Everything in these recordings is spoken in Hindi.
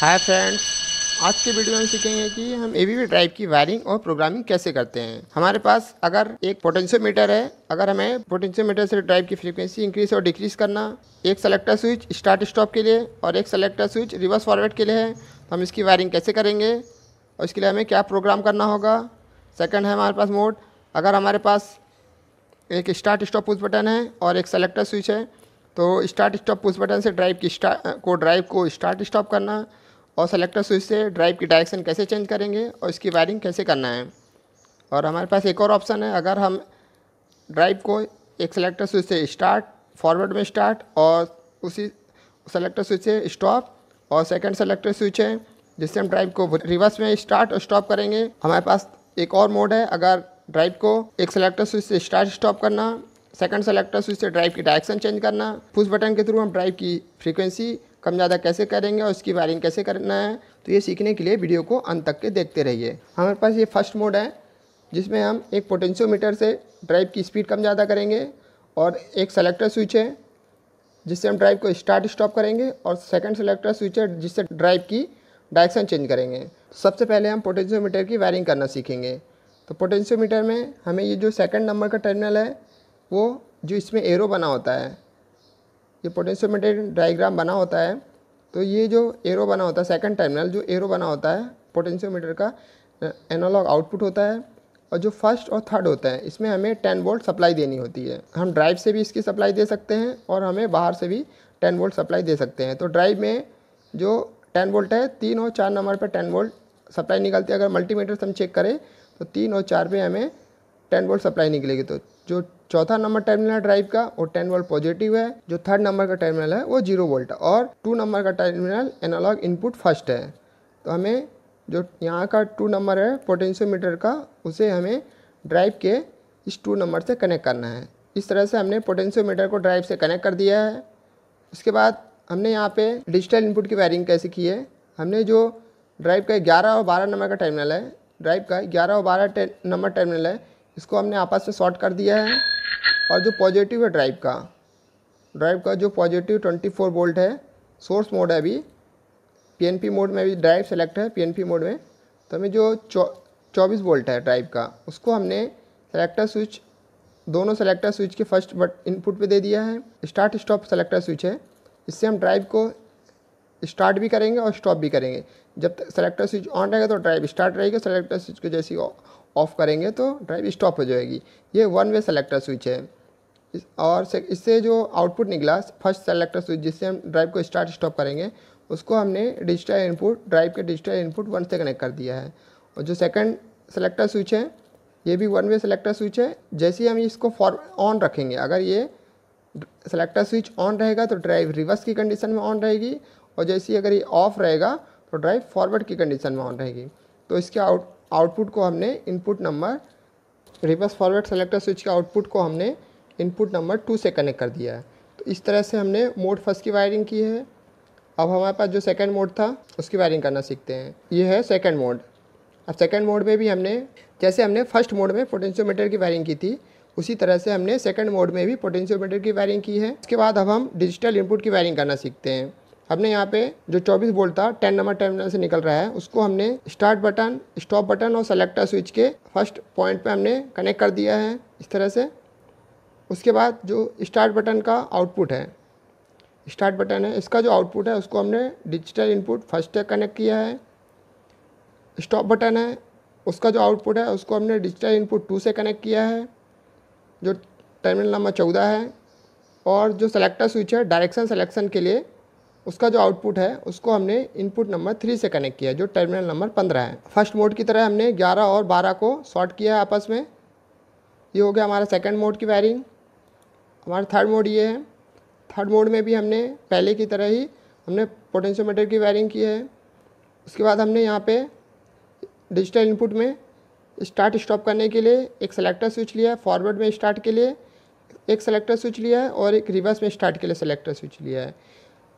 हाय फ्रेंड्स आज के वीडियो में सीखेंगे कि हम ए ड्राइव की वायरिंग और प्रोग्रामिंग कैसे करते हैं हमारे पास अगर एक पोटेंशियोमीटर है अगर हमें पोटेंशियोमीटर से ड्राइव की फ्रीक्वेंसी इंक्रीज और डिक्रीज करना एक सेलेक्टर स्विच स्टार्ट स्टॉप के लिए और एक सेलेक्टर स्विच रिवर्स फॉरवर्ड के लिए है तो हम इसकी वायरिंग कैसे करेंगे और इसके लिए हमें क्या प्रोग्राम करना होगा सेकेंड है हमारे पास मोड अगर हमारे पास एक स्टार्ट स्टॉप पुश बटन है और एक सेलेक्टर स्विच है तो स्टार्ट स्टॉप पुश बटन से ड्राइव की स्टार्ट को ड्राइव को स्टार्ट स्टॉप करना और सेलेक्टर स्विच से ड्राइव की डायरेक्शन कैसे चेंज करेंगे और इसकी वायरिंग कैसे करना है और हमारे पास एक और ऑप्शन है अगर हम ड्राइव को एक सेलेक्टर स्विच से स्टार्ट फॉरवर्ड में स्टार्ट और उसी सेलेक्टर स्विच से स्टॉप और सेकंड सेलेक्टर स्विच है जिससे हम ड्राइव को रिवर्स में स्टार्ट और स्टॉप करेंगे हमारे पास एक और मोड है अगर ड्राइव को एक सेलेक्टर स्विच से स्टार्ट स्टॉप करना सेकंड सेलेक्टर स्विच से ड्राइव की डायरेक्शन चेंज करना पुश बटन के थ्रू हम ड्राइव की फ्रीक्वेंसी कम ज़्यादा कैसे करेंगे और उसकी वायरिंग कैसे करना है तो ये सीखने के लिए वीडियो को अंत तक के देखते रहिए हमारे पास ये फर्स्ट मोड है जिसमें हम एक पोटेंशियोमीटर से ड्राइव की स्पीड कम ज़्यादा करेंगे और एक सेलेक्टर स्विच है जिससे हम ड्राइव को स्टार्ट स्टॉप करेंगे और सेकंड सेलेक्टर स्विच है जिससे ड्राइव की डायरेक्शन चेंज करेंगे सबसे पहले हम पोटेंशियोमीटर की वायरिंग करना सीखेंगे तो पोटेंशियोमीटर में हमें ये जो सेकंड नंबर का टर्मिनल है वो जो इसमें एरो बना होता है ये पोटेंशियोमीटर डायग्राम बना होता है तो ये जो एरो बना होता है सेकंड टर्मिनल जो एरो बना होता है पोटेंशियोमीटर का एनालॉग आउटपुट होता है और जो फर्स्ट और थर्ड होता है इसमें हमें टेन वोल्ट सप्लाई देनी होती है हम ड्राइव से भी इसकी सप्लाई दे सकते हैं और हमें बाहर से भी टेन वोल्ट सप्लाई दे सकते हैं तो ड्राइव में जो टेन वोल्ट है तीन और चार नंबर पर टेन वोल्ट सप्लाई निकलती है अगर मल्टीमीटर से हम चेक करें तो तीन और चार पे हमें टेन वोल्ट सप्लाई निकलेगी तो जो चौथा नंबर टर्मिनल है ड्राइव का वो टेन वोल्ट पॉजिटिव है जो थर्ड नंबर का टर्मिनल है वो जीरो वोल्ट और टू नंबर का टर्मिनल एनालॉग इनपुट फर्स्ट है तो हमें जो यहाँ का टू नंबर है पोटेंशियोमीटर का उसे हमें ड्राइव के इस टू नंबर से कनेक्ट करना है इस तरह से हमने पोटेंशियोमीटर को ड्राइव से कनेक्ट कर दिया है उसके बाद हमने यहाँ पे डिजिटल इनपुट की वायरिंग कैसे की है हमने जो ड्राइव का ग्यारह और बारह नंबर का टर्मिनल है ड्राइव का ग्यारह और बारह नंबर टर्मिनल है इसको हमने आपस में शॉर्ट कर दिया है और जो पॉजिटिव है ड्राइव का ड्राइव का जो पॉजिटिव 24 वोल्ट है सोर्स मोड है अभी पीएनपी मोड में अभी ड्राइव सेलेक्ट है पीएनपी मोड में तो हमें जो चौबीस वोल्ट है ड्राइव का उसको हमने सेलेक्टर स्विच दोनों सेलेक्टर स्विच के फर्स्ट बट इनपुट पे दे दिया है स्टार्ट स्टॉप सेलेक्टर स्विच है इससे हम ड्राइव को स्टार्ट भी करेंगे और स्टॉप भी करेंगे जब तक सेलेक्टर स्विच ऑन रहेगा तो ड्राइव स्टार्ट रहेगी सेलेक्टर स्विच को जैसे ऑफ करेंगे तो ड्राइव स्टॉप हो जाएगी ये वन वे सेलेक्टर स्विच है और इससे जो आउटपुट निकला फर्स्ट सेलेक्टर स्विच जिससे हम ड्राइव को स्टार्ट स्टॉप करेंगे उसको हमने डिजिटल इनपुट ड्राइव के डिजिटल इनपुट वन से कनेक्ट कर दिया है और जो सेकंड सेलेक्टर स्विच है ये भी वन वे सेलेक्टर स्विच है जैसे ही हम इसको फॉर ऑन रखेंगे अगर ये सेलेक्टर स्विच ऑन रहेगा तो ड्राइव रिवर्स की कंडीशन में ऑन रहेगी और जैसे ही अगर ये ऑफ रहेगा तो ड्राइव फॉरवर्ड की कंडीशन में ऑन रहेगी तो इसके आउट आउटपुट को हमने input number reverse forward selector switch के आउटपुट को हमने इनपुट नंबर टू से कनेक्ट कर दिया है तो इस तरह से हमने मोड फर्स्ट की वायरिंग की है अब हमारे पास जो सेकेंड मोड था उसकी वायरिंग करना सीखते हैं ये है सेकेंड मोड अब सेकेंड मोड में भी हमने जैसे हमने फर्स्ट मोड में पोटेंशियोमीटर की वायरिंग की थी उसी तरह से हमने सेकेंड मोड में भी पोटेंशियोमीटर की वायरिंग की है उसके बाद अब हम डिजिटल इनपुट की वायरिंग करना सीखते हैं हमने यहाँ पे जो 24 वोल्ट था 10 नंबर टर्मिनल से निकल रहा है उसको हमने स्टार्ट बटन स्टॉप बटन और सेलेक्टर स्विच के फर्स्ट पॉइंट पे हमने कनेक्ट कर दिया है इस तरह से उसके बाद जो स्टार्ट बटन का आउटपुट है स्टार्ट बटन है इसका जो आउटपुट है उसको हमने डिजिटल इनपुट फर्स्ट तक कनेक्ट किया है स्टॉप बटन है उसका जो आउटपुट है उसको हमने डिजिटल इनपुट टू से कनेक्ट किया है जो टर्मिनल नंबर चौदह है और जो सेलेक्टर स्विच है डायरेक्शन सेलेक्शन के लिए उसका जो आउटपुट है उसको हमने इनपुट नंबर थ्री से कनेक्ट किया जो टर्मिनल नंबर पंद्रह है फर्स्ट मोड की तरह हमने ग्यारह और बारह को शॉर्ट किया है आपस में ये हो गया हमारा सेकेंड मोड की वायरिंग हमारा थर्ड मोड ये है थर्ड मोड में भी हमने पहले की तरह ही हमने पोटेंशियोमीटर की वायरिंग की है उसके बाद हमने यहाँ पे डिजिटल इनपुट में स्टार्ट स्टॉप करने के लिए एक सेलेक्टर स्विच लिया है फॉरवर्ड में स्टार्ट के लिए एक सेलेक्टर स्विच लिया है और एक रिवर्स में स्टार्ट के लिए सेलेक्टर स्विच लिया है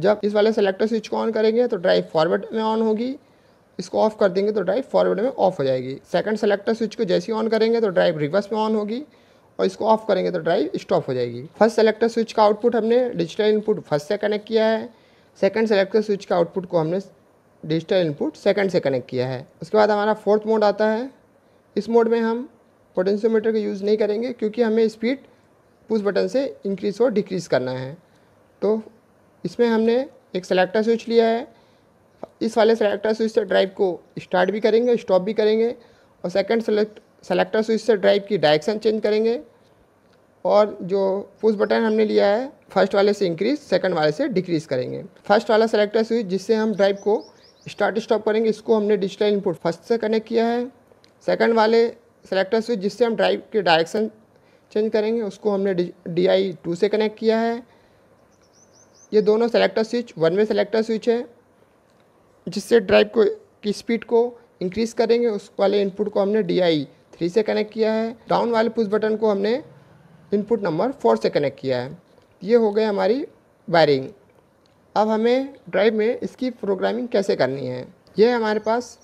जब इस वाले सेलेक्टर स्विच को ऑन करेंगे तो ड्राइव फॉरवर्ड में ऑन होगी इसको ऑफ कर देंगे तो ड्राइव फॉरवर्ड में ऑफ हो जाएगी सेकंड सेलेक्टर स्विच को जैसे ही ऑन करेंगे तो ड्राइव रिवर्स में ऑन होगी और इसको ऑफ करेंगे तो ड्राइव स्टॉप हो जाएगी फर्स्ट सेलेक्टर स्विच का आउटपुट हमने डिजिटल इनपुट फर्स्ट से कनेक्ट किया है सेकंड सेलेक्टर स्विच का आउटपुट को हमने डिजिटल इनपुट सेकंड से कनेक्ट किया है उसके बाद हमारा फोर्थ मोड आता है इस मोड में हम पोटेंशियोमीटर का यूज़ नहीं करेंगे क्योंकि हमें स्पीड पुश बटन से इंक्रीज़ और डिक्रीज़ करना है तो इसमें हमने एक सेलेक्टर स्विच लिया है इस वाले सेलेक्टर स्विच से ड्राइव को स्टार्ट भी करेंगे स्टॉप भी करेंगे और सेकंड सेलेक्ट सेलेक्टर स्विच से ड्राइव की डायरेक्शन चेंज करेंगे और जो पुश बटन हमने लिया है फर्स्ट वाले से इंक्रीज सेकंड वाले से डिक्रीज़ करेंगे फर्स्ट वाला सेलेक्टर स्विच जिससे हम ड्राइव को स्टार्ट स्टॉप करेंगे इसको हमने डिजिटल इनपुट फर्स्ट से कनेक्ट किया है सेकंड वाले सेलेक्टर स्विच जिससे हम ड्राइव के डायरेक्शन चेंज करेंगे उसको हमने डी आई टू से कनेक्ट किया है ये दोनों selector switch one way selector switch है जिससे ड्राइव को की स्पीड को इंक्रीज़ करेंगे उस वाले इनपुट को हमने डी आई थ्री से कनेक्ट किया है डाउन वाले पुश बटन को हमने इनपुट नंबर फोर से कनेक्ट किया है ये हो गए हमारी वायरिंग अब हमें ड्राइव में इसकी प्रोग्रामिंग कैसे करनी है यह हमारे पास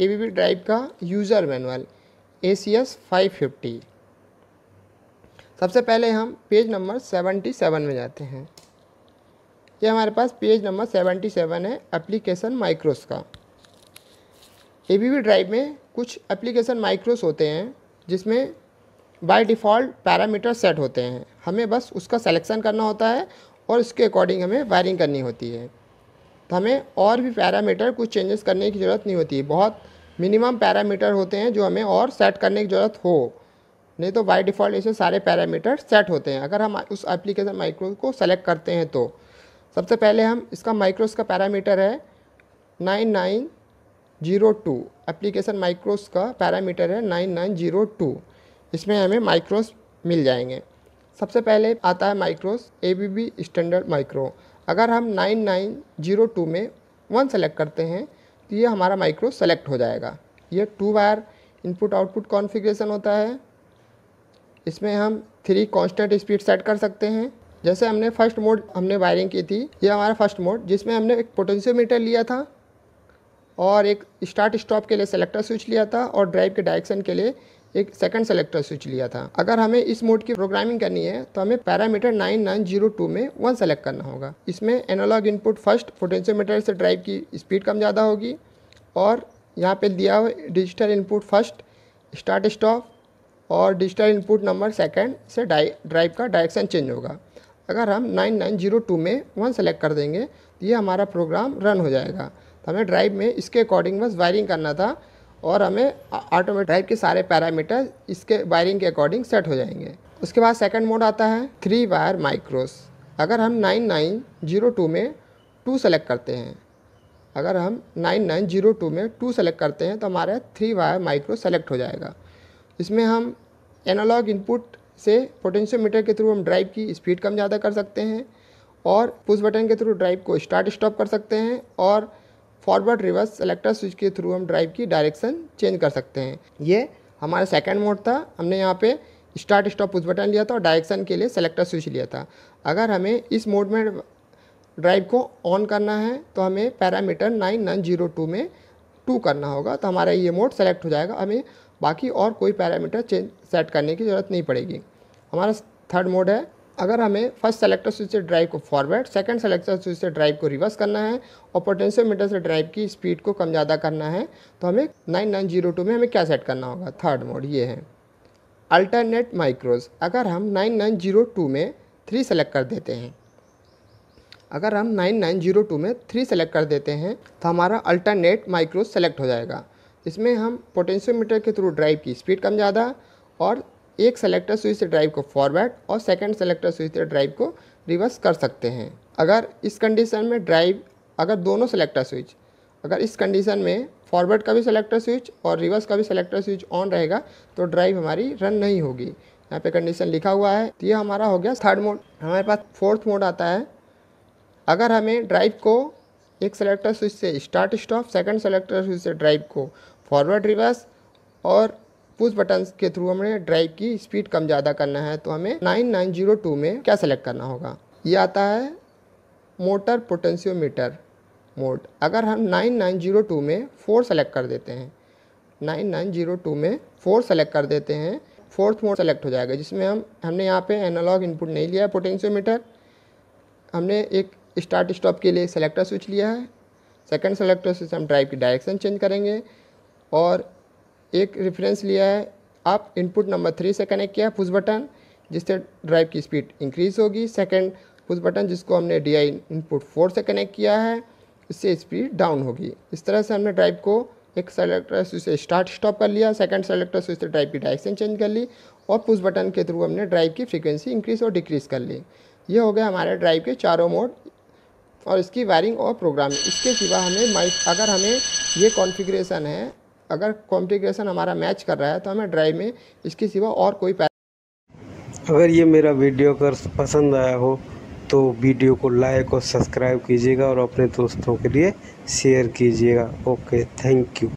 ए बी बी ड्राइव का user manual A C S five fifty सबसे पहले हम पेज नंबर सेवेंटी सेवन में जाते हैं ये हमारे पास पेज नंबर सेवेंटी सेवन है एप्लीकेशन माइक्रोस का ए ड्राइव में कुछ एप्लीकेशन माइक्रोस होते हैं जिसमें बाय डिफ़ॉल्ट पैरामीटर सेट होते हैं हमें बस उसका सिलेक्शन करना होता है और उसके अकॉर्डिंग हमें वायरिंग करनी होती है तो हमें और भी पैरामीटर कुछ चेंजेस करने की ज़रूरत नहीं होती बहुत मिनिमम पैरामीटर होते हैं जो हमें और सेट करने की ज़रूरत हो नहीं तो बाय डिफ़ॉल्ट ऐसे सारे पैरामीटर सेट होते हैं अगर हम उस एप्लीकेशन माइक्रो को सेलेक्ट करते हैं तो सबसे पहले हम इसका माइक्रोस का पैरामीटर है nine nine zero two application macros का पैरामीटर है नाइन नाइन जीरो टू इसमें हमें माइक्रोस मिल जाएंगे सबसे पहले आता है macros A B B standard macro अगर हम नाइन नाइन जीरो टू में वन सेलेक्ट करते हैं तो ये हमारा माइक्रो सेलेक्ट हो जाएगा ये two wire input output configuration होता है इसमें हम थ्री कांस्टेंट स्पीड सेट कर सकते हैं जैसे हमने फर्स्ट मोड हमने वायरिंग की थी ये हमारा फर्स्ट मोड जिसमें हमने एक पोटेंशियोमीटर लिया था और एक स्टार्ट स्टॉप के लिए सेलेक्टर स्विच लिया था और ड्राइव के डायरेक्शन के लिए एक सेकंड सेलेक्टर स्विच लिया था अगर हमें इस मोड की प्रोग्रामिंग करनी है तो हमें पैरामीटर 9902 में वन सेलेक्ट करना होगा इसमें एनालॉग इनपुट फर्स्ट पोटेंशियोमीटर से ड्राइव की स्पीड कम ज़्यादा होगी और यहाँ पे दिया हुआ digital input first start stop और डिजिटल इनपुट नंबर सेकेंड से ड्राइव का डायरेक्शन चेंज होगा अगर हम 9902 में वन सेलेक्ट कर देंगे तो ये हमारा प्रोग्राम रन हो जाएगा तो हमें ड्राइव में इसके अकॉर्डिंग बस वायरिंग करना था और हमें ऑटोमेटिक ड्राइव के सारे पैरामीटर इसके वायरिंग के अकॉर्डिंग सेट हो जाएंगे उसके बाद सेकंड मोड आता है थ्री वायर माइक्रोस अगर हम 9902 में टू सेलेक्ट करते हैं अगर हम 9902 में टू सेलेक्ट करते हैं तो हमारा थ्री वायर माइक्रो सेलेक्ट हो जाएगा इसमें हम एनालॉग इनपुट से पोटेंशियोमीटर के थ्रू हम ड्राइव की स्पीड कम ज़्यादा कर सकते हैं और पुश बटन के थ्रू ड्राइव को स्टार्ट स्टॉप कर सकते हैं और फॉरवर्ड रिवर्स सेलेक्टर स्विच के थ्रू हम ड्राइव की डायरेक्शन चेंज कर सकते हैं ये हमारा सेकेंड मोड था हमने यहाँ पे स्टार्ट स्टॉप पुश बटन लिया था और डायरेक्शन के लिए सेलेक्टर स्विच लिया था अगर हमें इस मोड में ड्राइव को ऑन करना है तो हमें parameter nine nine zero two में टू करना होगा तो हमारा ये मोड सेलेक्ट हो जाएगा हमें बाकी और कोई पैरामीटर चेंज सेट करने की ज़रूरत नहीं पड़ेगी हमारा थर्ड मोड है अगर हमें फर्स्ट सेलेक्टर स्विच से ड्राइव को फॉरवर्ड सेकंड सेलेक्टर स्विच से ड्राइव को रिवर्स करना है और पोटेंशियोमीटर से ड्राइव की स्पीड को कम ज़्यादा करना है तो हमें 9902 में हमें क्या सेट करना होगा थर्ड मोड ये है अल्टरनेट माइक्रोज अगर हम 9902 में थ्री सेलेक्ट कर देते हैं अगर हम 9902 में थ्री सेलेक्ट कर देते हैं तो हमारा अल्टरनेट माइक्रोज सेलेक्ट हो जाएगा इसमें हम पोटेंशियोमीटर के थ्रू ड्राइव की स्पीड कम ज़्यादा और एक सेलेक्टर स्विच से ड्राइव को फॉरवर्ड और सेकंड सेलेक्टर स्विच से ड्राइव को रिवर्स कर सकते हैं अगर इस कंडीशन में ड्राइव अगर दोनों सेलेक्टर स्विच अगर इस कंडीशन में फॉरवर्ड का भी सेलेक्टर स्विच और रिवर्स का भी सेलेक्टर स्विच ऑन रहेगा तो ड्राइव हमारी रन नहीं होगी यहाँ पे कंडीशन लिखा हुआ है तो ये हमारा हो गया थर्ड मोड हमारे पास फोर्थ मोड आता है अगर हमें ड्राइव को एक सेलेक्टर स्विच से start stop second selector switch से ड्राइव को फॉरवर्ड रिवर्स और पुश बटन के थ्रू हमें ड्राइव की स्पीड कम ज़्यादा करना है तो हमें 9902 में क्या सेलेक्ट करना होगा ये आता है मोटर पोटेंशियोमीटर मोड अगर हम 9902 में फोर सेलेक्ट कर देते हैं 9902 में फोर सेलेक्ट कर देते हैं फोर्थ मोड सेलेक्ट हो जाएगा जिसमें हम हमने यहाँ पे एनालॉग इनपुट नहीं लिया है मीटर हमने एक स्टार्ट स्टॉप के लिए सेलेक्टर स्विच लिया है सेकंड सेलेक्टर स्विच हम ड्राइव की डायरेक्शन चेंज करेंगे और एक रेफरेंस लिया है आप इनपुट नंबर थ्री से कनेक्ट किया है पुश बटन जिससे ड्राइव की स्पीड इंक्रीज होगी सेकंड पुश बटन जिसको हमने डी आई इनपुट फोर से कनेक्ट किया है इससे स्पीड डाउन होगी इस तरह से हमने ड्राइव को एक सेलेक्टर स्विच से स्टार्ट स्टॉप कर लिया सेकंड सेलेक्टर स्विच से ड्राइव की डायरेक्शन चेंज कर ली और पुश बटन के थ्रू हमने ड्राइव की फ्रिक्वेंसी इंक्रीज़ और डिक्रीज़ कर ली ये हो गया हमारे ड्राइव के चारों मोड और इसकी वायरिंग और प्रोग्रामिंग इसके सिवा हमें माइक अगर हमें ये कॉन्फ़िगरेशन है अगर कॉम्प्लिकेशन हमारा मैच कर रहा है तो हमें ड्राइव में इसके सिवा और कोई अगर ये मेरा वीडियो अगर पसंद आया हो तो वीडियो को लाइक और सब्सक्राइब कीजिएगा और अपने दोस्तों के लिए शेयर कीजिएगा ओके थैंक यू